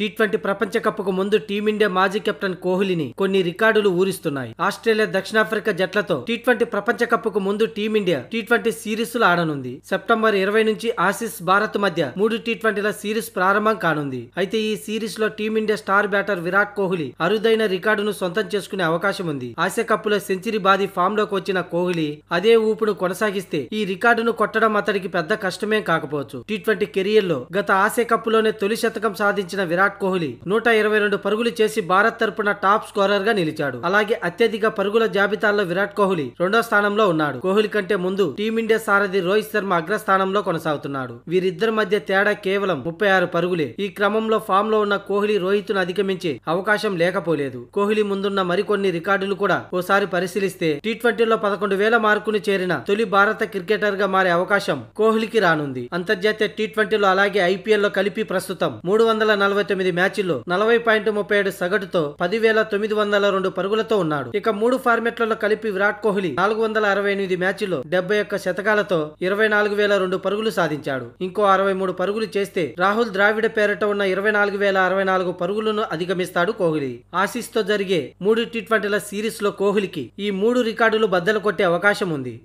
T twenty ప్రపంచ కప్కు ముందు team India మాజీ కెప్టెన్ కోహ్లీని కొన్ని రికార్డులు ఊరిస్తున్నాయి ఆస్ట్రేలియా దక్షిణాఫ్రికా జట్లతో టీ ట్వంటీ ప్రపంచ కప్కు ముందు టీమిండియా టీ ట్వంటీ లు ఆడనుంది సెప్టెంబర్ ఇరవై నుంచి ఆసిస్ భారత్ మధ్య మూడు టీ ట్వంటీల సిరీస్ ప్రారంభం కానుంది అయితే ఈ సిరీస్ లో Team India star batter Virat Kohli అరుదైన రికార్డును సొంతం చేసుకునే అవకాశం ఉంది ఆసియా కప్ లో సెంచరీ బాది ఫామ్ లోకి వచ్చిన కోహ్లీ అదే ఊపును కొనసాగిస్తే ఈ రికార్డును కొట్టడం అతడికి పెద్ద కష్టమే కాకపోవచ్చు టీ ట్వంటీ కెరియర్ లో గత ఆసియా కప్ లోనే తొలి శతకం సాధించిన విరాట్ విరాట్ కోహ్లీ నూట ఇరవై రెండు పరుగులు చేసి భారత్ తరపున టాప్ స్కోరర్ గా నిలిచాడు అలాగే అత్యధిక పరుగుల జాబితాలో విరాట్ కోహ్లీ రెండో స్థానంలో ఉన్నాడు కోహ్లీ కంటే ముందు టీమిండియా సారథి రోహిత్ శర్మ అగ్రస్థానంలో కొనసాగుతున్నాడు వీరిద్దరి మధ్య తేడా కేవలం ముప్పై ఆరు పరుగులే ఈ క్రమంలో ఫామ్ లో ఉన్న కోహ్లీ రోహిత్ ను అధిగమించే అవకాశం లేకపోలేదు కోహ్లీ ముందున్న మరికొన్ని రికార్డులు కూడా ఓసారి పరిశీలిస్తే టీ ట్వంటీలో పదకొండు వేల మార్కును చేరిన తొలి భారత క్రికెటర్ గా మారే అవకాశం కోహ్లీకి రానుంది అంతర్జాతీయ టీ ట్వంటీలో అలాగే లో కలిపి ప్రస్తుతం మూడు వందల నలభై తొమ్మిది మ్యాచ్ల్లో నలభై పాయింట్ ముప్పై ఏడు సగటుతో పదివేల తొమ్మిది వందల రెండు పరుగులతో ఉన్నాడు ఇక మూడు ఫార్మెట్లలో కలిపి విరాట్ కోహ్లీ నాలుగు వందల అరవై ఎనిమిది మ్యాచ్ల్లో డెబ్బై ఒక్క శతకాలతో ఇరవై నాలుగు వేల రెండు పరుగులు సాధించాడు ఇంకో అరవై మూడు పరుగులు చేస్తే రాహుల్ ద్రావిడ పేరట ఉన్న ఇరవై నాలుగు వేల అరవై నాలుగు పరుగులను అధిగమిస్తాడు కోహ్లీ ఆసిస్తో జరిగే మూడు టీ ట్వంటీల లో కోహ్లీకి ఈ మూడు రికార్డులు బద్దలు కొట్టే అవకాశం ఉంది